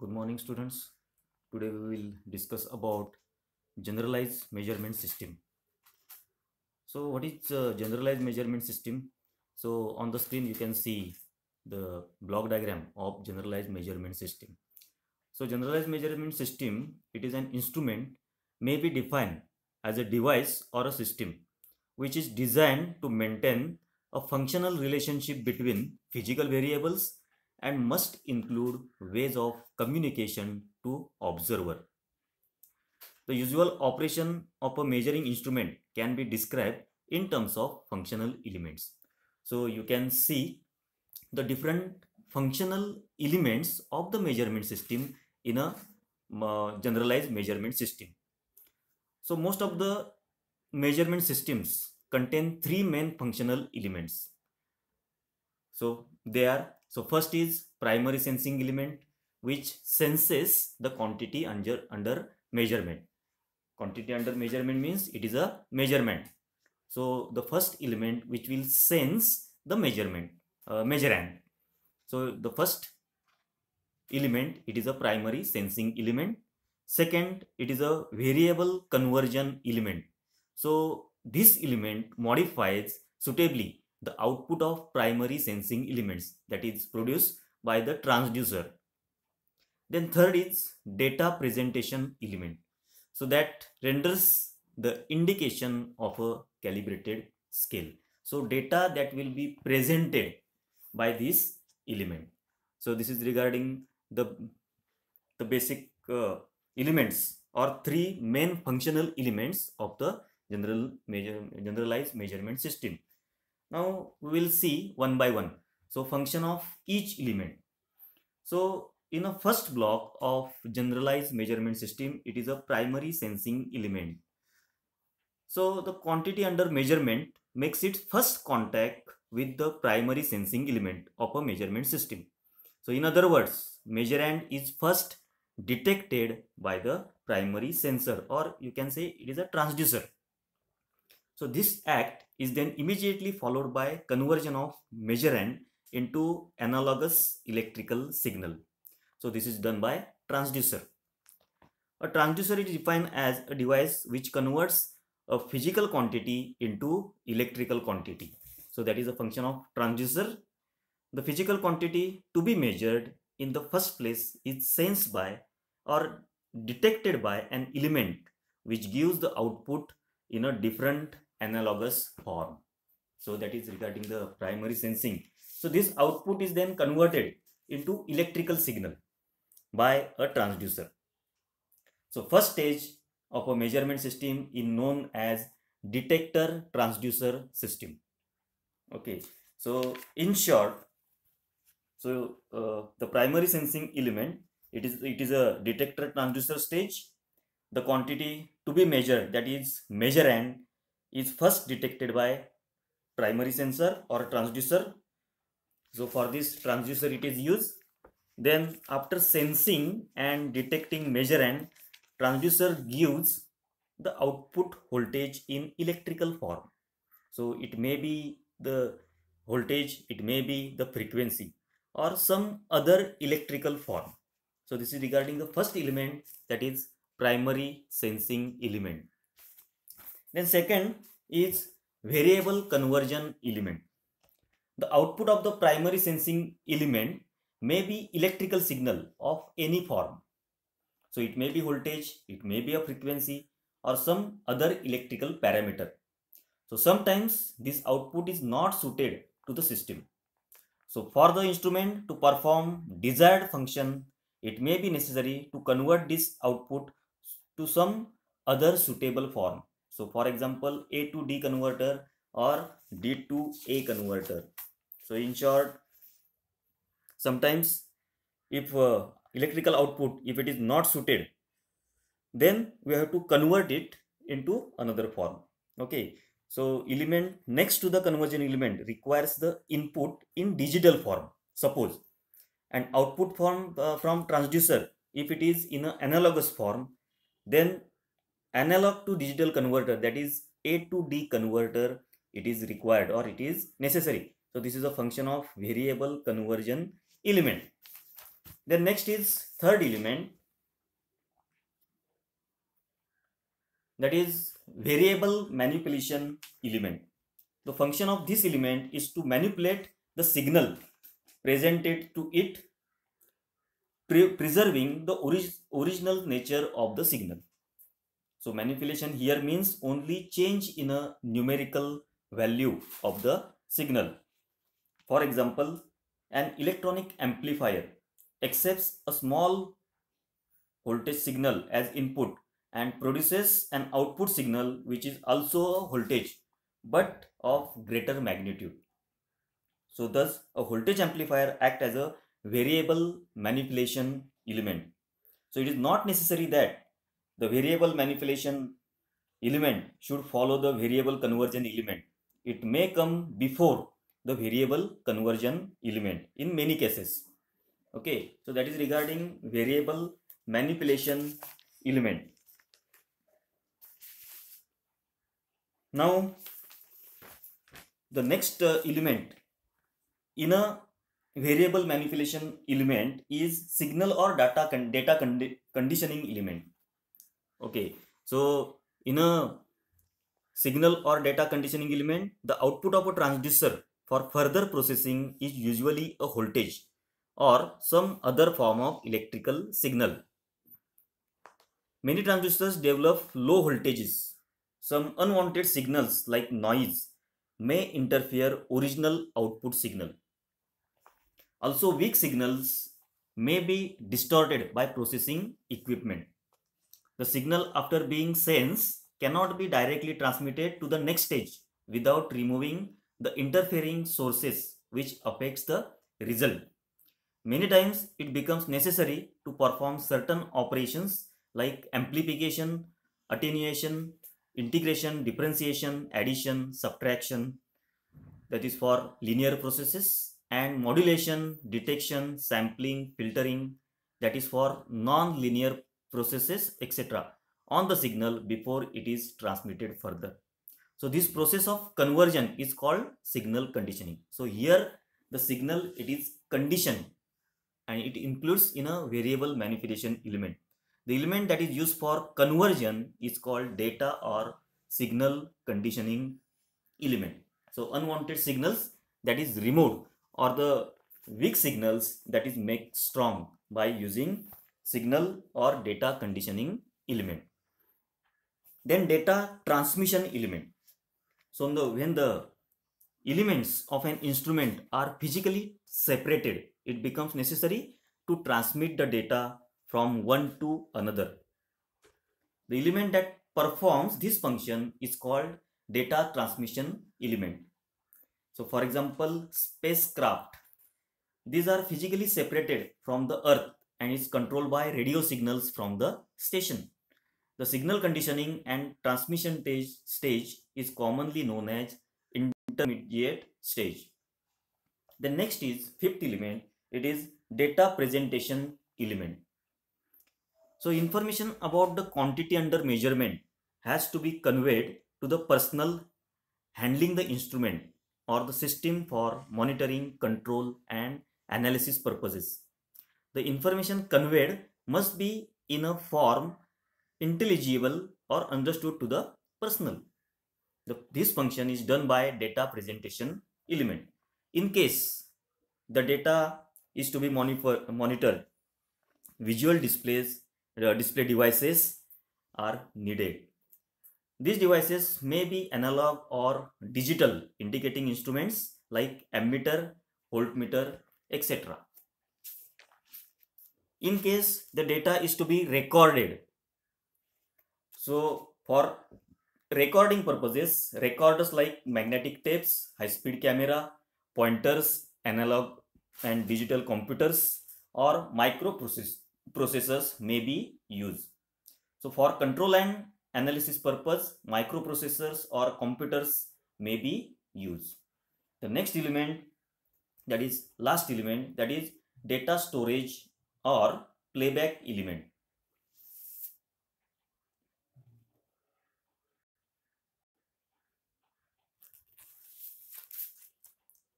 good morning students today we will discuss about generalized measurement system so what is uh, generalized measurement system so on the screen you can see the block diagram of generalized measurement system so generalized measurement system it is an instrument may be defined as a device or a system which is designed to maintain a functional relationship between physical variables and must include ways of communication to observer. The usual operation of a measuring instrument can be described in terms of functional elements. So you can see the different functional elements of the measurement system in a uh, generalized measurement system. So most of the measurement systems contain three main functional elements. So they are so first is primary sensing element which senses the quantity under, under measurement. Quantity under measurement means it is a measurement. So the first element which will sense the measurement, uh, measurand. So the first element, it is a primary sensing element. Second, it is a variable conversion element. So this element modifies suitably the output of primary sensing elements that is produced by the transducer. Then third is data presentation element. So that renders the indication of a calibrated scale. So data that will be presented by this element. So this is regarding the, the basic uh, elements or three main functional elements of the general measure, generalized measurement system. Now we will see one by one. So function of each element. So in a first block of generalized measurement system, it is a primary sensing element. So the quantity under measurement makes its first contact with the primary sensing element of a measurement system. So in other words, measurand is first detected by the primary sensor or you can say it is a transducer. So this act is then immediately followed by conversion of measurand into analogous electrical signal. So this is done by transducer. A transducer is defined as a device which converts a physical quantity into electrical quantity. So that is a function of transducer. The physical quantity to be measured in the first place is sensed by or detected by an element which gives the output in a different analogous form. So that is regarding the primary sensing. So this output is then converted into electrical signal by a transducer. So first stage of a measurement system is known as detector transducer system. Okay, so in short, so uh, the primary sensing element it is it is a detector transducer stage. The quantity to be measured that is and is first detected by primary sensor or transducer. So for this transducer it is used. Then after sensing and detecting measurement, transducer gives the output voltage in electrical form. So it may be the voltage, it may be the frequency or some other electrical form. So this is regarding the first element that is primary sensing element. Then second is variable conversion element. The output of the primary sensing element may be electrical signal of any form. So it may be voltage, it may be a frequency or some other electrical parameter. So sometimes this output is not suited to the system. So for the instrument to perform desired function, it may be necessary to convert this output to some other suitable form. So for example, A to D converter or D to A converter. So in short, sometimes if uh, electrical output, if it is not suited, then we have to convert it into another form. Okay. So element next to the conversion element requires the input in digital form. Suppose and output form uh, from transducer if it is in an analogous form then analog to digital converter that is A to D converter it is required or it is necessary. So this is a function of variable conversion element. Then next is third element that is variable manipulation element. The function of this element is to manipulate the signal presented to it pre preserving the original nature of the signal. So manipulation here means only change in a numerical value of the signal. For example, an electronic amplifier accepts a small voltage signal as input and produces an output signal which is also a voltage but of greater magnitude. So thus a voltage amplifier act as a variable manipulation element. So it is not necessary that the variable manipulation element should follow the variable conversion element. It may come before the variable conversion element in many cases. Okay, so that is regarding variable manipulation element. Now, the next uh, element in a variable manipulation element is signal or data con data condi conditioning element okay so in a signal or data conditioning element the output of a transducer for further processing is usually a voltage or some other form of electrical signal many transistors develop low voltages some unwanted signals like noise may interfere original output signal also weak signals may be distorted by processing equipment the signal after being sensed cannot be directly transmitted to the next stage without removing the interfering sources which affects the result. Many times it becomes necessary to perform certain operations like amplification, attenuation, integration, differentiation, addition, subtraction that is for linear processes and modulation, detection, sampling, filtering that is for non-linear processes, etc. on the signal before it is transmitted further. So this process of conversion is called signal conditioning. So here the signal it is conditioned and it includes in a variable manipulation element. The element that is used for conversion is called data or signal conditioning element. So unwanted signals that is removed or the weak signals that is make strong by using signal or data conditioning element. Then data transmission element. So the, when the elements of an instrument are physically separated, it becomes necessary to transmit the data from one to another. The element that performs this function is called data transmission element. So for example, spacecraft. These are physically separated from the earth and it's controlled by radio signals from the station. The signal conditioning and transmission stage is commonly known as intermediate stage. The next is fifth element. It is data presentation element. So information about the quantity under measurement has to be conveyed to the personnel handling the instrument or the system for monitoring, control and analysis purposes the information conveyed must be in a form intelligible or understood to the personal. The, this function is done by data presentation element. In case the data is to be monitor, monitored, visual displays, uh, display devices are needed. These devices may be analog or digital indicating instruments like ammeter, voltmeter, etc in case the data is to be recorded so for recording purposes recorders like magnetic tapes high speed camera pointers analog and digital computers or microprocessors may be used so for control and analysis purpose microprocessors or computers may be used the next element that is last element that is data storage or playback element.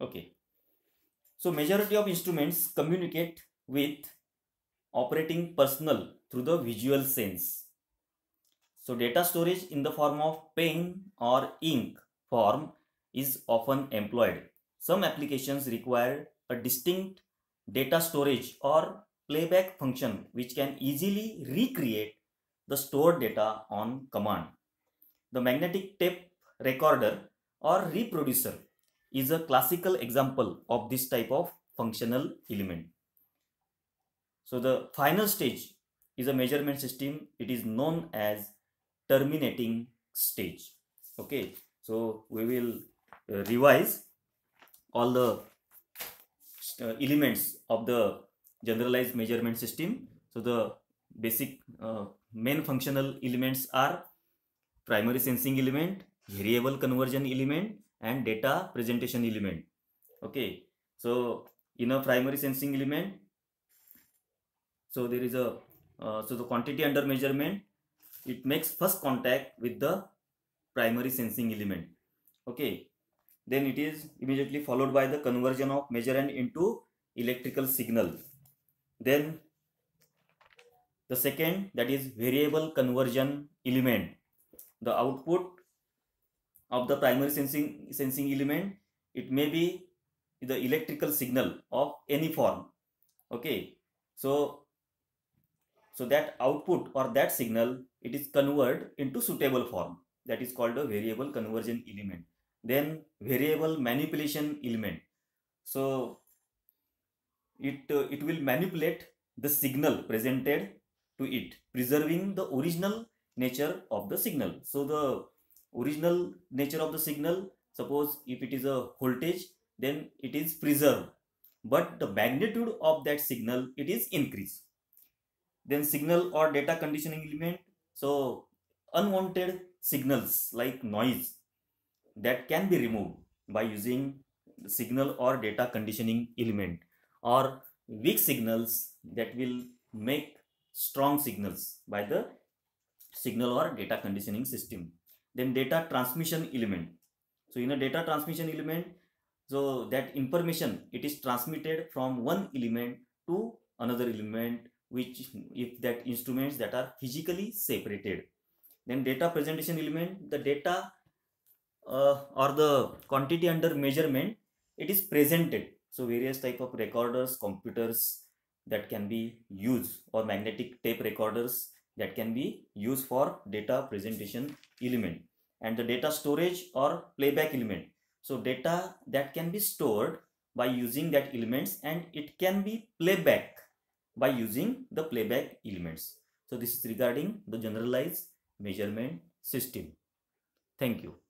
Okay. So majority of instruments communicate with operating personnel through the visual sense. So data storage in the form of pen or ink form is often employed. Some applications require a distinct data storage or playback function which can easily recreate the stored data on command. The magnetic tape recorder or reproducer is a classical example of this type of functional element. So the final stage is a measurement system. It is known as terminating stage. Okay, so we will uh, revise all the uh, elements of the generalized measurement system. So the basic uh, main functional elements are primary sensing element, variable conversion element and data presentation element. Okay, so in a primary sensing element, so there is a, uh, so the quantity under measurement, it makes first contact with the primary sensing element. Okay, then it is immediately followed by the conversion of measurement into electrical signal then the second that is variable conversion element. The output of the primary sensing, sensing element, it may be the electrical signal of any form. Okay. So, so that output or that signal, it is converted into suitable form that is called a variable conversion element. Then variable manipulation element. So it, uh, it will manipulate the signal presented to it, preserving the original nature of the signal. So the original nature of the signal, suppose if it is a voltage, then it is preserved. But the magnitude of that signal, it is increased. Then signal or data conditioning element. So unwanted signals like noise that can be removed by using signal or data conditioning element or weak signals that will make strong signals by the signal or data conditioning system. Then data transmission element. So in a data transmission element, so that information it is transmitted from one element to another element which if that instruments that are physically separated. Then data presentation element, the data uh, or the quantity under measurement, it is presented so various type of recorders, computers that can be used or magnetic tape recorders that can be used for data presentation element and the data storage or playback element. So data that can be stored by using that elements and it can be playback by using the playback elements. So this is regarding the generalized measurement system. Thank you.